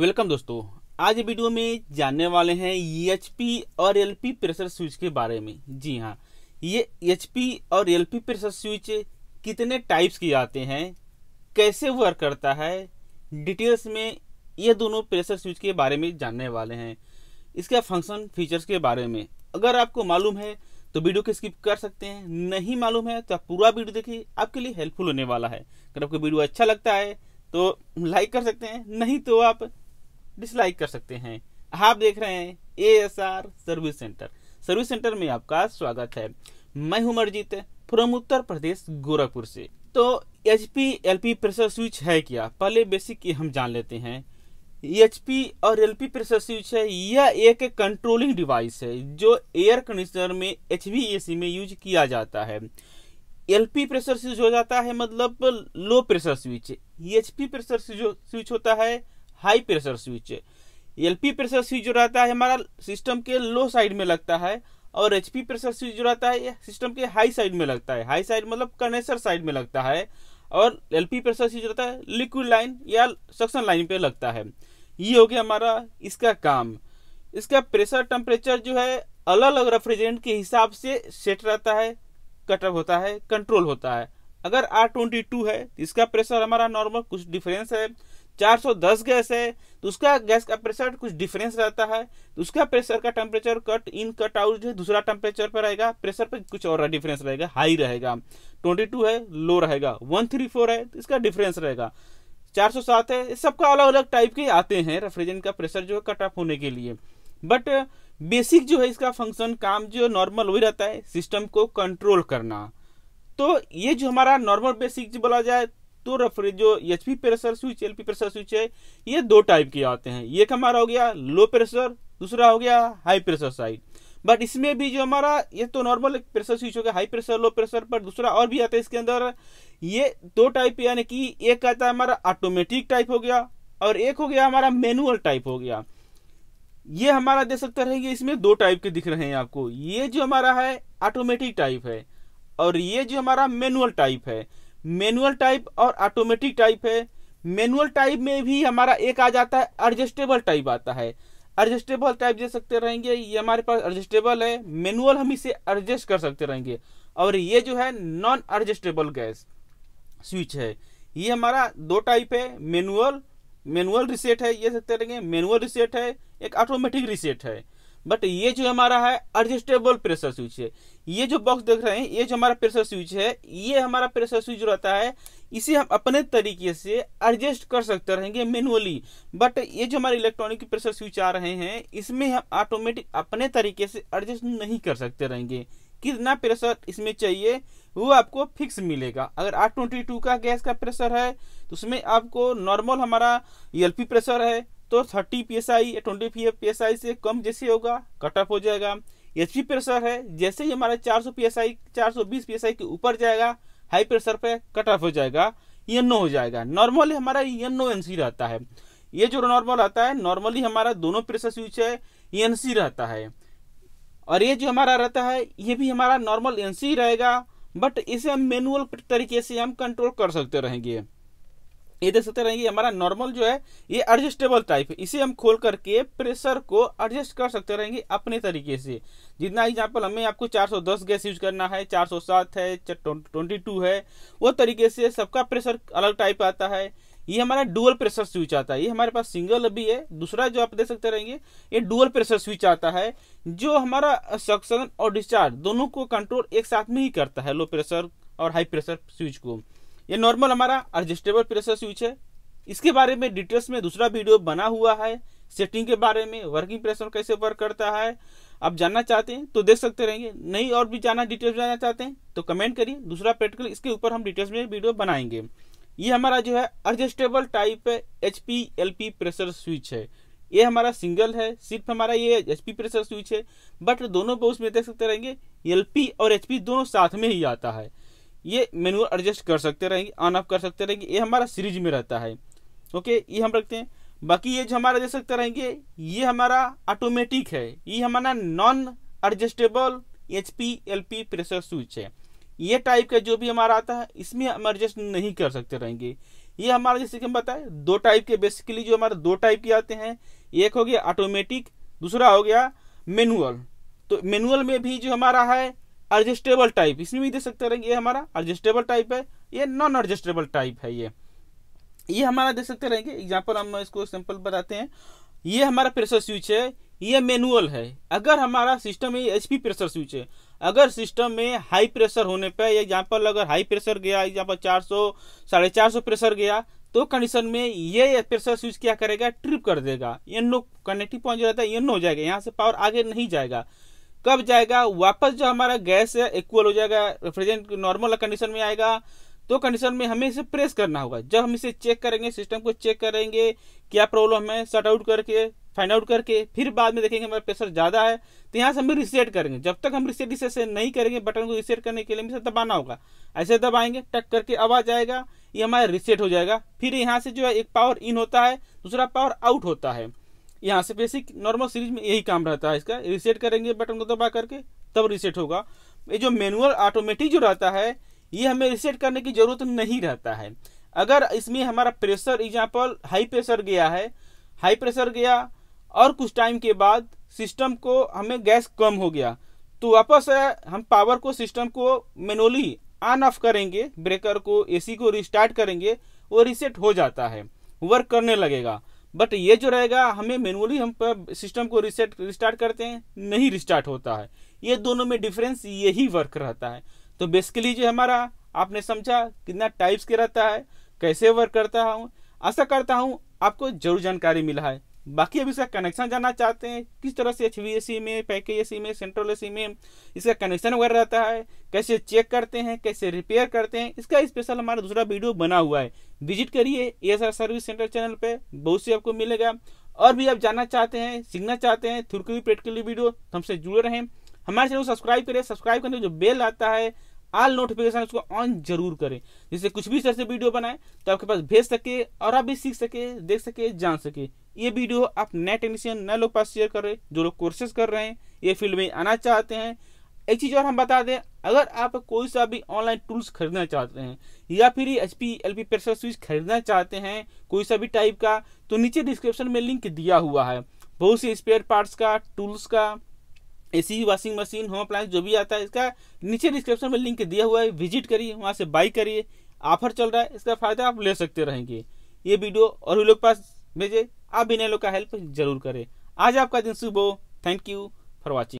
welcome दोस्तों आज video में जानने वाले हैं एच e और एल प्रेशर स्विच के बारे में जी हाँ ये एच e और एल प्रेशर स्विच कितने टाइप्स के आते हैं कैसे वर्क करता है डिटेल्स में ये दोनों प्रेशर स्विच के बारे में जानने वाले हैं इसका फंक्शन फीचर्स के बारे में अगर आपको मालूम है तो वीडियो को स्किप कर सकते हैं नहीं मालूम है तो आप पूरा वीडियो देखिए आपके लिए हेल्पफुल होने वाला है अगर आपको वीडियो अच्छा लगता है तो लाइक कर सकते हैं नहीं तो आप डिसलाइक कर सकते हैं आप देख रहे हैं A S R service centre service centre में आपका स्वागत है मैं हूं मरजीत फ्रॉम उत्तर प्रदेश गोरखपुर से तो H P L P pressure switch है क्या पहले बेसिक की हम जान लेते हैं एच पी और एल पी प्रेशर स्विच है यह एक कंट्रोलिंग डिवाइस है जो एयर कंडीशनर में एच वी ए सी में यूज किया जाता है एल पी प्रेशर स्विच हो जाता है मतलब low pressure switch H P pressure switch होता है high pressure switch L P pressure switch जो रहता है हमारा सिस्टम के लो साइड में लगता है और एचपी प्रेशर स्विच जो रहता है सिस्टम के हाई साइड में लगता है हाई साइड मतलब कंडेंसर साइड में लगता है और एल पी प्रेशर स्विच रहता है लिक्विड लाइन या सक्शन लाइन पे लगता है ये हो गया हमारा इसका काम इसका प्रेशर टेम्परेचर जो है अलग अलग रेफ्रिजरेंट के हिसाब से सेट रहता है कटअप होता है कंट्रोल होता है अगर आर ट्वेंटी टू है तो इसका प्रेशर हमारा नॉर्मल कुछ डिफरेंस है 410 गैस है तो उसका गैस का प्रेशर कुछ डिफरेंस रहता है तो उसका प्रेशर का temperature cut in cut out जो है दूसरा टेम्परेचर पर रहेगा प्रेशर पर कुछ और डिफरेंस रहेगा हाई रहेगा 22 है लो रहेगा 134 है तो इसका डिफरेंस रहेगा 407 है सबका अलग अलग टाइप के आते हैं रेफ्रिजरेंट का प्रेशर जो है कट ऑफ होने के लिए बट बेसिक जो है इसका फंक्शन काम जो नॉर्मल वही रहता है सिस्टम को कंट्रोल करना तो ये जो हमारा नॉर्मल बेसिक जो बोला जाए तो रेफर जो H P pressure switch L P pressure switch है ये दो टाइप के आते हैं एक हमारा हो गया लो प्रेशर दूसरा हो गया हाई प्रेशर साइड बट इसमें भी जो हमारा ये तो नॉर्मल प्रेशर स्विच हो गया हाई प्रेशर लो प्रेशर पर दूसरा और भी आता है इसके अंदर ये दो टाइप यानी कि एक आता है हमारा ऑटोमेटिक टाइप हो गया और एक हो गया हमारा मैनुअल टाइप हो गया ये हमारा देख सकते रहेंगे इसमें दो टाइप के दिख रहे हैं आपको ये जो हमारा है ऑटोमेटिक टाइप है और ये जो हमारा मैनुअल टाइप है मैनुअल टाइप और ऑटोमेटिक टाइप है मैनुअल टाइप में भी हमारा एक आ जाता है एडजस्टेबल टाइप आता है एडजस्टेबल टाइप दे सकते रहेंगे ये हमारे पास एडजस्टेबल है मैनुअल हम इसे एडजस्ट कर सकते रहेंगे और ये जो है नॉन एडजस्टेबल गैस स्विच है ये हमारा दो टाइप है मैनुअल मैनुअल रिसेट है ये सकते रहेंगे मैनुअल रिसेट है एक ऑटोमेटिक रिसेट है बट ये जो हमारा है एडजस्टेबल प्रेशर स्विच है ये जो बॉक्स देख रहे हैं ये जो हमारा प्रेशर स्विच है ये हमारा प्रेशर स्विच रहता है इसे हम अपने तरीके से एडजस्ट कर सकते रहेंगे मैनुअली बट ये जो हमारे इलेक्ट्रॉनिक प्रेशर स्विच आ रहे हैं इसमें हम ऑटोमेटिक अपने तरीके से एडजस्ट नहीं कर सकते रहेंगे कितना प्रेशर इसमें चाहिए वो आपको फिक्स मिलेगा अगर आठ ट्वेंटी टू का गैस का प्रेशर है तो उसमें आपको नॉर्मल हमारा ई प्रेशर है तो 30 पी एस आई या ट्वेंटी पी एस आई से कम जैसे होगा कट ऑफ हो जाएगा एच पी प्रेशर है जैसे ही हमारा 400 पी एस आई चार के ऊपर जाएगा हाई प्रेशर पे कट ऑफ हो जाएगा नो हो जाएगा नॉर्मली हमारा ई एन रहता है ये जो नॉर्मल रहता है नॉर्मली हमारा दोनों प्रेशर स्विच है सी रहता है और ये जो हमारा रहता है ये भी हमारा नॉर्मल एन रहेगा बट इसे हम मैनुअल तरीके से हम कंट्रोल कर सकते रहेंगे ये देख सकते रहेंगे हमारा नॉर्मल जो है ये एडजस्टेबल टाइप है इसे हम खोल करके प्रेशर को एडजस्ट कर सकते रहेंगे अपने तरीके से जितना एग्जाम्पल हमें आपको 410 गैस यूज करना है 407 है 22 है वो तरीके से सबका प्रेशर अलग टाइप आता है ये हमारा डुअल प्रेशर स्विच आता है ये हमारे पास सिंगल भी है दूसरा जो आप देख सकते रहेंगे ये डुअल प्रेशर स्विच आता है जो हमारा सक्सन और डिस्चार्ज दोनों को कंट्रोल एक साथ में ही करता है लो प्रेशर और हाई प्रेशर स्विच को ये नॉर्मल हमारा एडजस्टेबल प्रेशर स्विच है इसके बारे में डिटेल्स में दूसरा वीडियो बना हुआ है सेटिंग के बारे में वर्किंग प्रेशर कैसे वर्क करता है आप जानना चाहते हैं तो देख सकते रहेंगे नहीं और भी जाना डिटेल्स जानना चाहते हैं तो कमेंट करिए दूसरा प्रैक्टिकल इसके ऊपर हम डिटेल्स में वीडियो बनाएंगे ये हमारा जो है adjustable type H P L P pressure switch है ये हमारा सिंगल है सिर्फ हमारा ये एच पी प्रेशर स्विच है बट दोनों पे उसमें देख सकते रहेंगे एल पी और एच पी दोनों साथ में ही आता है ये मेनुअल एडजस्ट कर सकते रहेंगे ऑन ऑफ कर सकते रहेंगे ये हमारा सीरीज में रहता है ओके ये हम रखते हैं बाकी ये जो हमारा दे सकते रहेंगे ये हमारा ऑटोमेटिक है ये हमारा non adjustable H P L P pressure switch है ये टाइप का जो भी हमारा आता है इसमें हम एडजस्ट नहीं कर सकते रहेंगे ये हमारा जैसे कि हम बताए दो टाइप के बेसिकली जो हमारे दो टाइप के आते हैं एक हो गया ऑटोमेटिक दूसरा हो गया मैनुअल तो मैनुअल में भी जो हमारा है एडजस्टेबल टाइप इसमें भी दे सकते हैं ये हमारा एडजस्टेबल टाइप है ये नॉन एडजस्टेबल टाइप है ये ये हमारा दे सकते रहेंगे एग्जाम्पल हम इसको सिंपल बताते हैं ये हमारा प्रेशर स्विच है ये मैनुअल है अगर हमारा सिस्टम में एच प्रेशर स्विच है अगर सिस्टम में हाई प्रेशर होने पर एग्जाम्पल अगर हाई प्रेशर गया एग्जाम्पल चार सौ साढ़े चार सौ प्रेशर गया तो कंडीशन में ये प्रेशर स्विच क्या करेगा ट्रिप कर देगा ये नो कनेक्टिव पॉइंट जो रहता है ये नो हो जाएगा यहाँ से पावर आगे नहीं जाएगा कब जाएगा वापस जो हमारा गैस है इक्वल हो जाएगा रेफ्रिजरेंट नॉर्मल कंडीशन में आएगा तो कंडीशन में हमें इसे प्रेस करना होगा जब हम इसे चेक करेंगे सिस्टम को चेक करेंगे क्या प्रॉब्लम है शट आउट करके फाइंड आउट करके फिर बाद में देखेंगे हमारा प्रेशर ज़्यादा है तो यहाँ से हम रिसेट करेंगे जब तक हम रिसेट इसे से नहीं करेंगे बटन को रिसेट करने के लिए हमें दबाना होगा ऐसे दबाएंगे टक करके आवाज आएगा ये हमारा रिसेट हो जाएगा फिर यहाँ से जो है एक पावर इन होता है दूसरा पावर आउट होता है यहाँ से बेसिक नॉर्मल सीरीज में यही काम रहता है इसका रिसेट करेंगे बटन को दबा करके तब रिसेट होगा ये जो मैनुअल ऑटोमेटिक जो रहता है ये हमें रिसेट करने की ज़रूरत नहीं रहता है अगर इसमें हमारा प्रेशर एग्जाम्पल हाई प्रेशर गया है हाई प्रेशर गया और कुछ टाइम के बाद सिस्टम को हमें गैस कम हो गया तो वापस हम पावर को सिस्टम को मैनुअली ऑन ऑफ करेंगे ब्रेकर को एसी को रिस्टार्ट करेंगे वो रिसेट हो जाता है वर्क करने लगेगा बट ये जो रहेगा हमें मैनुअली हम सिस्टम को रिसेट रिस्टार्ट करते हैं नहीं रिस्टार्ट होता है ये दोनों में डिफरेंस यही वर्क रहता है तो बेसिकली जो हमारा आपने समझा कितना टाइप्स के रहता है कैसे वर्क करता हूँ आशा करता हूँ आपको जरूर जानकारी मिला है बाकी अभी इसका कनेक्शन जानना चाहते हैं किस तरह से एच में पैकेज ए में सेंट्रल ए में इसका कनेक्शन वगैरह रहता है कैसे चेक करते हैं कैसे रिपेयर करते हैं इसका स्पेशल हमारा दूसरा वीडियो बना हुआ है विजिट करिए ए सर्विस सेंटर चैनल पर बहुत से आपको मिलेगा और भी आप जानना चाहते हैं सीखना चाहते हैं थुरकी पेट के लिए वीडियो तो हमसे जुड़े रहें हमारे चैनल को सब्सक्राइब करें सब्सक्राइब करने जो बेल आता है आल नोटिफिकेशन उसको ऑन जरूर करें जिससे कुछ भी सर से वीडियो बनाए तो आपके पास भेज सके और आप भी सीख सके देख सके जान सके ये वीडियो आप नए टेक्नीशियन नए लोग पास शेयर कर रहे जो लोग कोर्सेज कर रहे हैं ये फील्ड में आना चाहते हैं एक चीज़ और हम बता दें अगर आप कोई सा भी ऑनलाइन टूल्स खरीदना चाहते हैं या फिर H P L P pressure switch खरीदना चाहते हैं कोई सा भी टाइप का तो नीचे डिस्क्रिप्शन में लिंक दिया हुआ है बहुत सी स्पेयर पार्ट्स का टूल्स का सी वॉशिंग मशीन होम अप्लायंस जो भी आता है इसका नीचे डिस्क्रिप्शन में लिंक दिया हुआ है विजिट करिए वहाँ से बाई करिए ऑफर चल रहा है इसका फ़ायदा आप ले सकते रहेंगे ये वीडियो और भी लोग पास भेजे आप भी लोग का हेल्प जरूर करें आज आपका दिन शुभ हो थैंक यू फॉर वॉचिंग